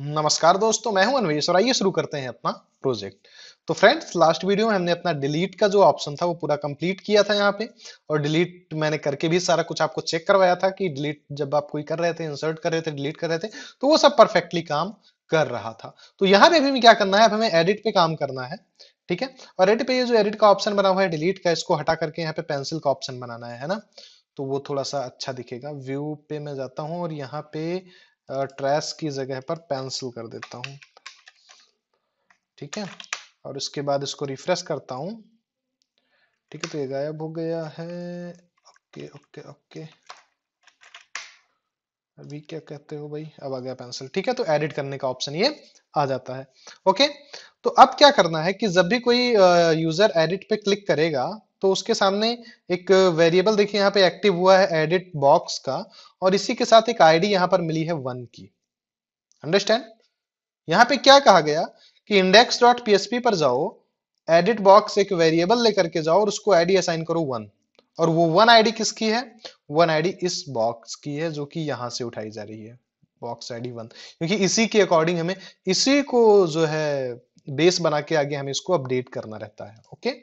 नमस्कार दोस्तों मैं हूं अनवेश और आइए शुरू करते हैं अपना प्रोजेक्ट तो फ्रेंड्स लास्ट वीडियो में हमने अपना डिलीट का जो ऑप्शन था वो पूरा कंप्लीट किया था यहाँ पे और डिलीट मैंने करके भी सारा कुछ आपको चेक करवाया था कि डिलीट जब आप कोई कर रहे थे इंसर्ट कर रहे थे डिलीट कर रहे थे तो वो सब परफेक्टली काम कर रहा था तो यहाँ पे भी क्या करना है अब हमें एडिट पे काम करना है ठीक है और एडिट पे ये जो एडिट का ऑप्शन बना हुआ है डिलीट का इसको हटा करके यहाँ पे पेंसिल का ऑप्शन बनाना है ना तो वो थोड़ा सा अच्छा दिखेगा व्यू पे मैं जाता हूँ और यहाँ पे ट्रेस की जगह पर पेंसिल कर देता हूँ ठीक है और इसके बाद इसको रिफ्रेश करता हूँ ठीक है तो ये गायब हो गया है ओके ओके ओके अभी क्या कहते हो भाई अब आ गया पेंसिल ठीक है तो एडिट करने का ऑप्शन ये आ जाता है ओके तो अब क्या करना है कि जब भी कोई यूजर एडिट पे क्लिक करेगा तो उसके सामने एक वेरिएबल देखिए यहाँ पे एक्टिव हुआ है एडिट बॉक्स का और इसी के साथ एक आईडी यहाँ पर मिली है वन की अंडरस्टैंड यहाँ पे क्या कहा गया कि इंडेक्स डॉट पी पर जाओ एडिट बॉक्स एक वेरिएबल लेकर के जाओ और उसको आईडी असाइन करो वन और वो वन आईडी किसकी है वन आईडी इस बॉक्स की है जो कि यहाँ से उठाई जा रही है बॉक्स आईडी वन क्योंकि इसी के अकॉर्डिंग हमें इसी को जो है बेस बना के आगे हमें इसको अपडेट करना रहता है ओके okay?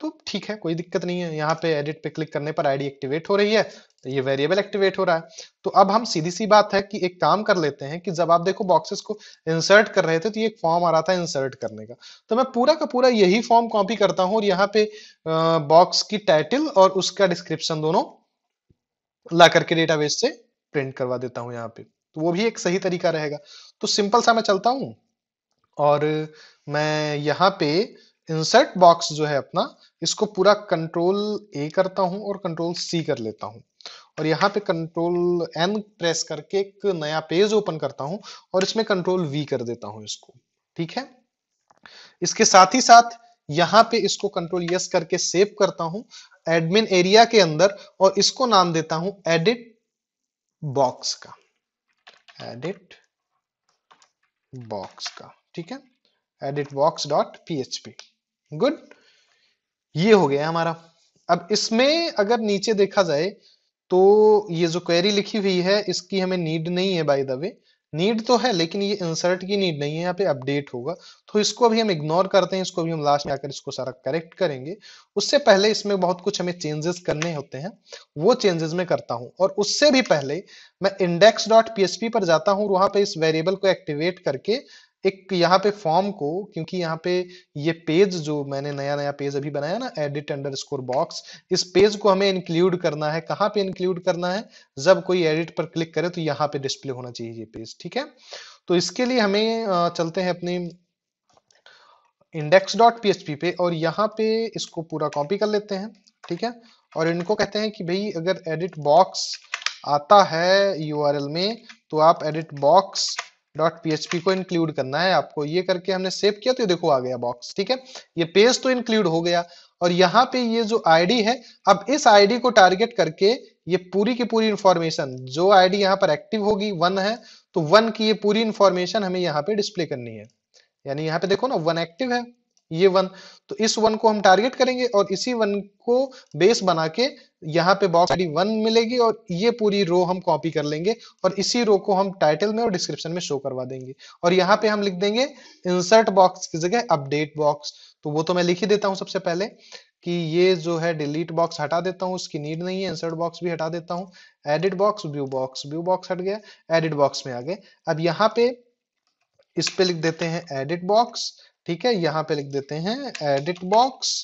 तो ठीक है कोई दिक्कत नहीं है यहाँ पे एडिट पे क्लिक करने पर आईडी एक्टिवेट हो रही है तो ये वेरिएबल एक्टिवेट हो रहा है तो अब हम सीधी सी बात है कि एक काम कर लेते हैं कि जब आप देखो बॉक्सेस को इंसर्ट कर रहे थे तो ये एक फॉर्म आ रहा था इंसर्ट करने का तो मैं पूरा का पूरा यही फॉर्म कॉपी करता हूँ और यहाँ पे बॉक्स की टाइटल और उसका डिस्क्रिप्शन दोनों ला करके डेटा से प्रिंट करवा देता हूँ यहाँ पे तो वो भी एक सही तरीका रहेगा तो सिंपल सा मैं चलता हूँ और मैं यहाँ पे इंसर्ट बॉक्स जो है अपना इसको पूरा कंट्रोल ए करता हूं और कंट्रोल सी कर लेता हूं और यहां पे कंट्रोल एन प्रेस करके एक नया पेज ओपन करता हूं और इसमें कंट्रोल वी कर देता हूं इसको ठीक है इसके साथ ही साथ यहां पे इसको कंट्रोल यस करके सेव करता हूं एडमिन एरिया के अंदर और इसको नाम देता हूं एडिट बॉक्स का एडिट बॉक्स का ठीक है edit box dot P H P good ये हो गया हमारा अब इसमें अगर नीचे देखा जाए तो ये जो क्वेरी लिखी हुई है इसकी हमें नीड नहीं है बाय द वे नीड तो है लेकिन ये इंसर्ट की नीड नहीं है यहाँ पे अपडेट होगा तो इसको अभी हम इग्नोर करते हैं इसको अभी हम लास्ट में आकर इसको सारा करेक्ट करेंगे उससे पहले इसमें बहुत कुछ हमें चेंजेस करने होते हैं वो चेंजेस में करता हूँ और उससे भी पहले मैं इंडेक्स डॉट पी पर जाता हूँ वहां पे इस वेरिएबल को एक्टिवेट करके एक यहाँ पे फॉर्म को क्योंकि यहाँ पे ये पेज जो मैंने नया नया पेज अभी बनाया ना एडिट अंडर स्कोर बॉक्स इस पेज को हमें इंक्लूड करना है कहाँ पे इंक्लूड करना है जब कोई एडिट पर क्लिक करे तो यहाँ पे डिस्प्ले होना चाहिए ये पेज ठीक है तो इसके लिए हमें चलते हैं अपने इंडेक्स डॉट पी पे और यहाँ पे इसको पूरा कॉपी कर लेते हैं ठीक है और इनको कहते हैं कि भाई अगर एडिट बॉक्स आता है एल में तो आप एडिट बॉक्स डॉट पी को इंक्लूड करना है आपको ये करके हमने सेव किया तो ये देखो आ गया बॉक्स ठीक है ये पेज तो इंक्लूड हो गया और यहाँ पे ये जो आईडी है अब इस आईडी को टारगेट करके ये पूरी की पूरी इंफॉर्मेशन जो आईडी यहाँ पर एक्टिव होगी वन है तो वन की ये पूरी इंफॉर्मेशन हमें यहाँ पे डिस्प्ले करनी है यानी यहाँ पे देखो ना वन एक्टिव है ये वन तो इस वन को हम टारगेट करेंगे और इसी वन को बेस बना के यहाँ पे बॉक्स आईडी वन मिलेगी और ये पूरी रो हम कॉपी कर लेंगे और इसी रो को हम टाइटल में और डिस्क्रिप्शन में शो करवा देंगे और यहाँ पे हम लिख देंगे इंसर्ट बॉक्स की जगह अपडेट बॉक्स तो वो तो मैं लिख ही देता हूँ सबसे पहले कि ये जो है डिलीट बॉक्स हटा देता हूँ उसकी नीड नहीं है इंसर्ट बॉक्स भी हटा देता हूँ edit box view box view box हट गया एडिट बॉक्स में आ गए अब यहाँ पे इस पे लिख देते हैं एडिट बॉक्स ठीक है यहाँ पे लिख देते हैं एडिट बॉक्स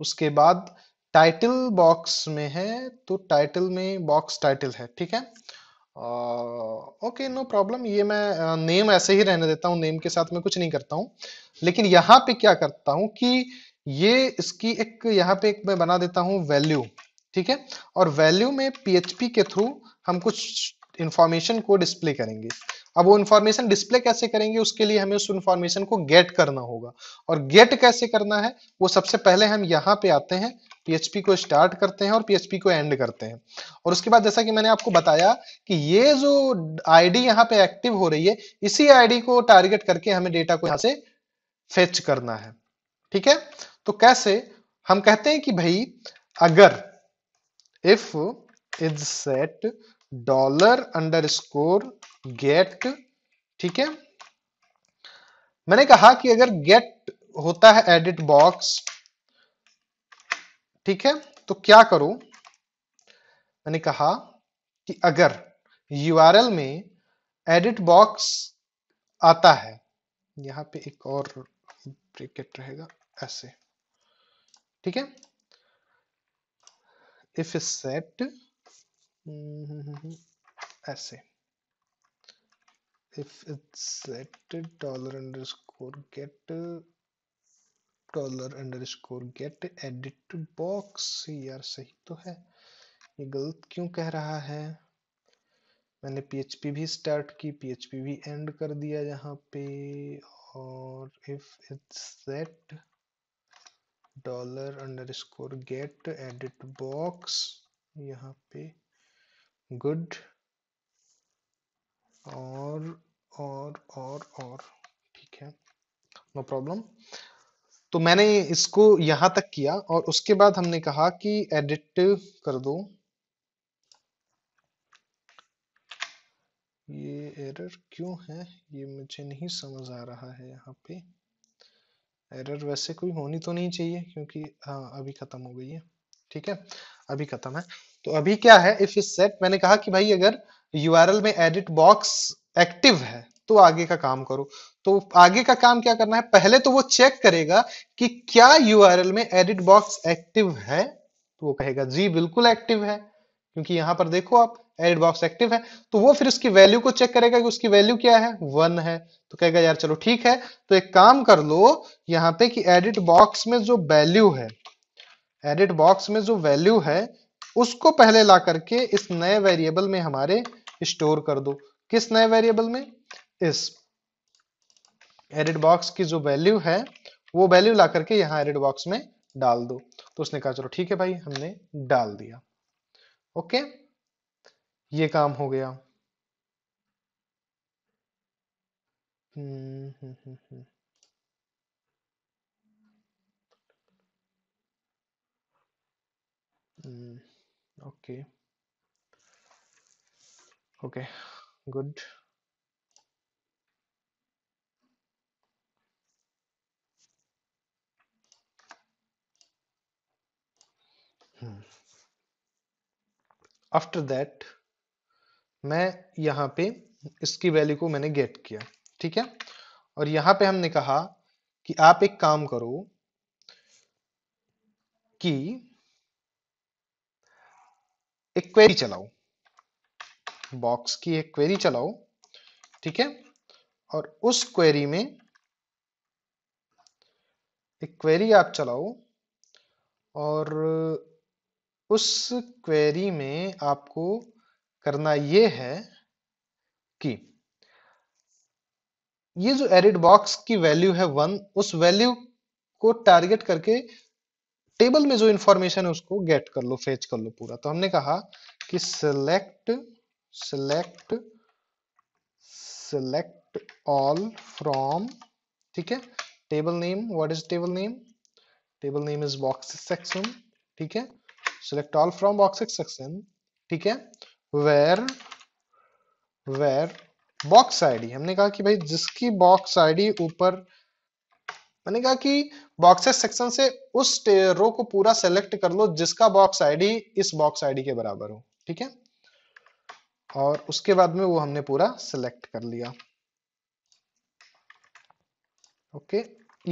उसके बाद टाइटल बॉक्स में है तो टाइटल में बॉक्स टाइटल है ठीक है ओके नो प्रॉब्लम ये मैं नेम uh, ऐसे ही रहने देता हूँ नेम के साथ मैं कुछ नहीं करता हूँ लेकिन यहाँ पे क्या करता हूँ कि ये इसकी एक यहाँ पे एक मैं बना देता हूँ वैल्यू ठीक है और वैल्यू में पीएचपी के थ्रू हम कुछ इंफॉर्मेशन को डिस्प्ले करेंगे अब वो इन्फॉर्मेशन डिस्प्ले कैसे करेंगे उसके लिए हमें उस इन्फॉर्मेशन को गेट करना होगा और गेट कैसे करना है वो सबसे पहले हम यहाँ पे आते हैं पीएचपी को स्टार्ट करते हैं और PHP को एंड करते हैं और उसके बाद जैसा कि मैंने आपको बताया कि ये जो आईडी यहाँ पे एक्टिव हो रही है इसी आईडी को टारगेट करके हमें डेटा को यहाँ से फेच करना है ठीक है तो कैसे हम कहते हैं कि भाई अगर if is set dollar underscore get ठीक है मैंने कहा कि अगर गेट होता है एडिट बॉक्स ठीक है तो क्या करूं मैंने कहा कि अगर यूआरएल में एडिट बॉक्स आता है यहां पे एक और ब्रेकेट रहेगा ऐसे ठीक है इफ सेट हम्म, हम्म, हम्म, ऐसे if it's set dollar underscore get dollar underscore get edit box box यार सही तो है ये गलत क्यों कह रहा है मैंने php भी स्टार्ट की php भी एंड कर दिया यहाँ पे और if it's set dollar underscore get edit box यहाँ पे good और और और और ठीक है नो प्रॉब्लम तो मैंने इसको यहां तक किया और उसके बाद हमने कहा कि एडिट कर दो ये एरर क्यों है ये मुझे नहीं समझ आ रहा है यहाँ पे एरर वैसे कोई होनी तो नहीं चाहिए क्योंकि हाँ अभी खत्म हो गई है ठीक है अभी खत्म है तो अभी क्या है इफ इज सेट मैंने कहा कि भाई अगर यू में एडिट बॉक्स एक्टिव है तो आगे का काम करो तो आगे का काम क्या करना है पहले तो वो चेक करेगा कि क्या यू में एडिट बॉक्स एक्टिव है तो वो कहेगा जी बिल्कुल एक्टिव है क्योंकि यहां पर देखो आप एडिट बॉक्स एक्टिव है तो वो फिर उसकी वैल्यू को चेक करेगा कि उसकी वैल्यू क्या है वन है तो कहेगा यार चलो ठीक है तो एक काम कर लो यहां पे कि एडिट बॉक्स में जो वैल्यू है एडिट बॉक्स में जो वैल्यू है उसको पहले ला करके इस नए वेरिएबल में हमारे स्टोर कर दो किस नए वेरिएबल में इस एडिट बॉक्स की जो वैल्यू है वो वैल्यू ला करके यहाँ एडिट बॉक्स में डाल दो तो उसने कहा चलो ठीक है भाई हमने डाल दिया ओके ये काम हो गया hmm, hmm, hmm, hmm. okay okay good hmm. After that मैं यहाँ पे इसकी वैल्यू को मैंने गेट किया ठीक है और यहां पे हमने कहा कि आप एक काम करो कि एक क्वेरी चलाओ बॉक्स की एक क्वेरी चलाओ ठीक है और उस क्वेरी में एक क्वेरी आप चलाओ और उस क्वेरी में आपको करना ये है कि ये जो एडिट बॉक्स की वैल्यू है वन उस वैल्यू को टारगेट करके टेबल में जो इंफॉर्मेशन है उसको गेट कर लो फेच कर लो पूरा तो हमने कहा कि select select select all from ठीक है table name what is table name table name is box section ठीक है select all from box section ठीक है वेर वेर बॉक्स आईडी हमने कहा कि भाई जिसकी बॉक्स आईडी ऊपर मैंने कहा कि बॉक्सेस सेक्शन से उस रो को पूरा सेलेक्ट कर लो जिसका बॉक्स आईडी इस बॉक्स आईडी के बराबर हो ठीक है और उसके बाद में वो हमने पूरा सेलेक्ट कर लिया ओके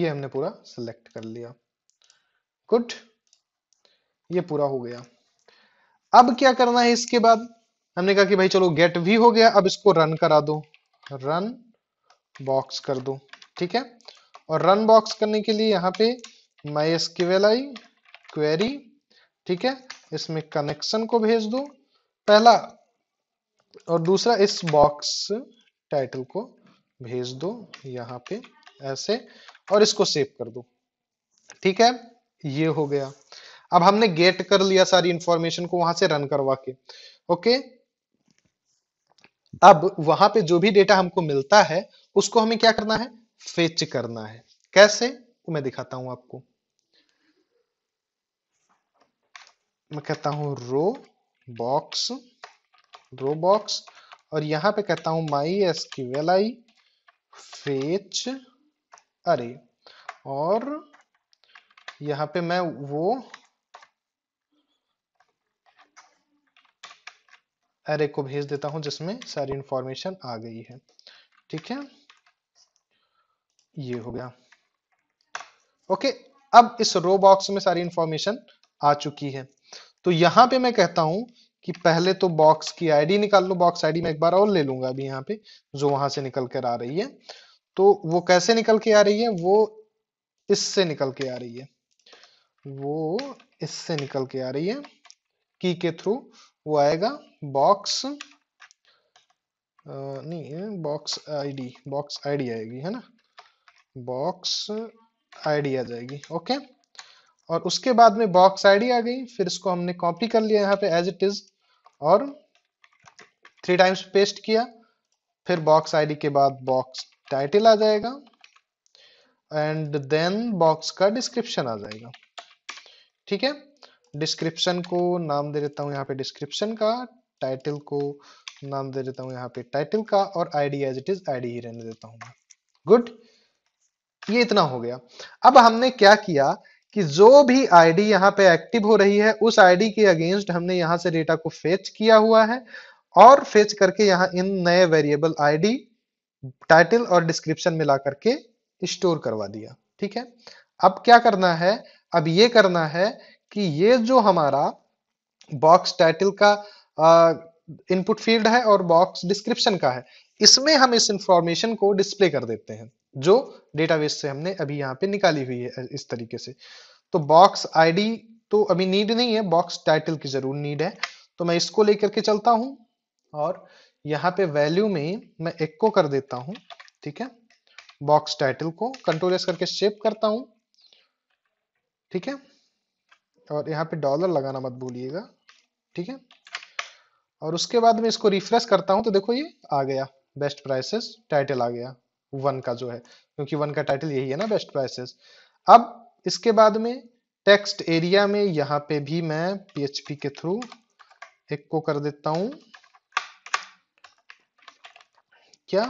ये हमने पूरा सेलेक्ट कर लिया गुड ये पूरा हो गया अब क्या करना है इसके बाद हमने कहा कि भाई चलो गेट भी हो गया अब इसको रन करा दो रन बॉक्स कर दो ठीक है और रन बॉक्स करने के लिए यहाँ पे माई एसक्यूएल आई क्वेरी ठीक है इसमें कनेक्शन को भेज दो पहला और दूसरा इस बॉक्स टाइटल को भेज दो यहाँ पे ऐसे और इसको सेव कर दो ठीक है ये हो गया अब हमने गेट कर लिया सारी इंफॉर्मेशन को वहां से रन करवा के ओके अब वहां पे जो भी डेटा हमको मिलता है उसको हमें क्या करना है फेच करना है कैसे वो मैं दिखाता हूं आपको मैं कहता हूं रो बॉक्स रो बॉक्स और यहां पे कहता हूं my S well I fetch अरे और यहां पे मैं वो अरे को भेज देता हूं जिसमें सारी इंफॉर्मेशन आ गई है ठीक है ये हो गया ओके अब इस रो बॉक्स में सारी इंफॉर्मेशन आ चुकी है तो यहां पे मैं कहता हूं कि पहले तो बॉक्स की आईडी निकाल लो बॉक्स आईडी मैं एक बार और ले लूंगा अभी यहाँ पे जो वहां से निकल कर आ रही है तो वो कैसे निकल के आ रही है वो इससे निकल के आ रही है वो इससे निकल के आ रही है की के थ्रू वो आएगा बॉक्स नहीं बॉक्स आईडी बॉक्स आईडी आएगी है ना बॉक्स आईडी आ जाएगी ओके और उसके बाद में बॉक्स आईडी आ गई फिर इसको हमने कॉपी कर लिया यहाँ पे एज इट इज और थ्री टाइम्स पेस्ट किया फिर बॉक्स आईडी के बाद बॉक्स टाइटल आ जाएगा एंड देन बॉक्स का डिस्क्रिप्शन आ जाएगा ठीक है डिस्क्रिप्शन को नाम दे देता हूँ यहाँ पे डिस्क्रिप्शन का टाइटल को नाम दे देता हूँ यहाँ पे टाइटल का और ID as it is ID ही रहने देता हूँ गुड ये इतना हो गया अब हमने क्या किया कि जो भी आईडी यहाँ पे एक्टिव हो रही है उस आईडी के अगेंस्ट हमने यहाँ से डेटा को फेच किया हुआ है और फेच करके यहाँ इन नए वेरिएबल आईडी टाइटल और डिस्क्रिप्शन मिला करके स्टोर करवा दिया ठीक है अब क्या करना है अब ये करना है कि ये जो हमारा बॉक्स टाइटल का इनपुट फील्ड है और बॉक्स डिस्क्रिप्शन का है इसमें हम इस इंफॉर्मेशन को डिस्प्ले कर देते हैं जो डेटाबेस से हमने अभी यहाँ पे निकाली हुई है इस तरीके से तो बॉक्स आईडी तो अभी नीड नहीं है बॉक्स टाइटल की जरूर नीड है तो मैं इसको लेकर के चलता हूं और यहाँ पे वैल्यू में मैं इक्को कर देता हूं ठीक है बॉक्स टाइटल को कंट्रोल एस करके शेप करता हूं ठीक है और यहाँ पे डॉलर लगाना मत भूलिएगा ठीक है और उसके बाद मैं इसको रिफ्रेश करता हूं तो देखो ये आ गया बेस्ट प्राइसेस टाइटल आ गया वन का जो है क्योंकि वन का टाइटल यही है ना बेस्ट प्राइसेस अब इसके बाद में टेक्स्ट एरिया में यहां पे भी मैं पीएचपी के थ्रू एक को कर देता हूं क्या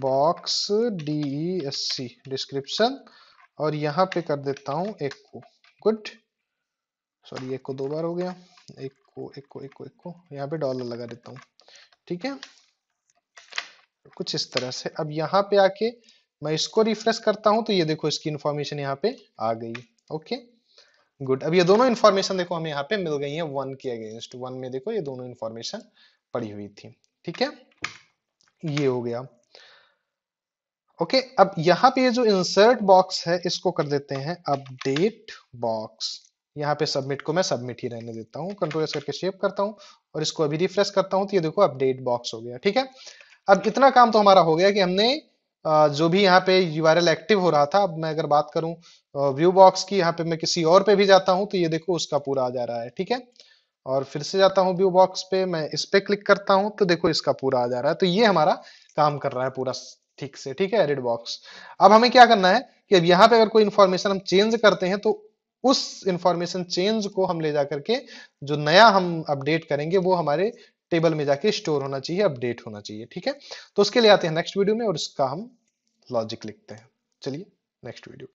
box D S C description और यहां पे कर देता हूं एक को गुड सॉरी एक को दो बार हो गया एक को एक को एक को एक को यहाँ पे डॉलर लगा देता हूं ठीक है कुछ इस तरह से अब यहाँ पे आके मैं इसको रिफ्रेश करता हूँ तो ये देखो इसकी इन्फॉर्मेशन यहाँ पे आ गई ओके गुड अब ये दोनों इन्फॉर्मेशन देखो हमें यहाँ पे मिल गई है वन के अगेंस्ट वन में देखो ये दोनों इन्फॉर्मेशन पड़ी हुई थी ठीक है ये हो गया ओके okay, अब यहाँ पे ये जो इंसर्ट बॉक्स है इसको कर देते हैं अपडेट बॉक्स यहाँ पे सबमिट को मैं सबमिट ही रहने देता हूँ कंट्रोल करके शेप करता हूँ और इसको अभी रिफ्रेश करता हूँ तो ये देखो अपडेट बॉक्स हो गया ठीक है अब इतना काम तो हमारा हो गया कि हमने जो भी यहाँ पे यू एक्टिव हो रहा था अब मैं अगर बात करूं व्यू बॉक्स की यहाँ पे मैं किसी और पे भी जाता हूँ तो ये देखो उसका पूरा आ जा रहा है ठीक है और फिर से जाता हूँ व्यू बॉक्स पे मैं इस पे क्लिक करता हूँ तो देखो इसका पूरा आ जा रहा है तो ये हमारा काम कर रहा है पूरा ठीक से ठीक है एडिट बॉक्स अब हमें क्या करना है कि अब यहाँ पे अगर कोई इन्फॉर्मेशन हम चेंज करते हैं तो उस इंफॉर्मेशन चेंज को हम ले जा करके जो नया हम अपडेट करेंगे वो हमारे टेबल में जाके स्टोर होना चाहिए अपडेट होना चाहिए ठीक है तो उसके लिए आते हैं नेक्स्ट वीडियो में और उसका हम लॉजिक लिखते हैं चलिए नेक्स्ट वीडियो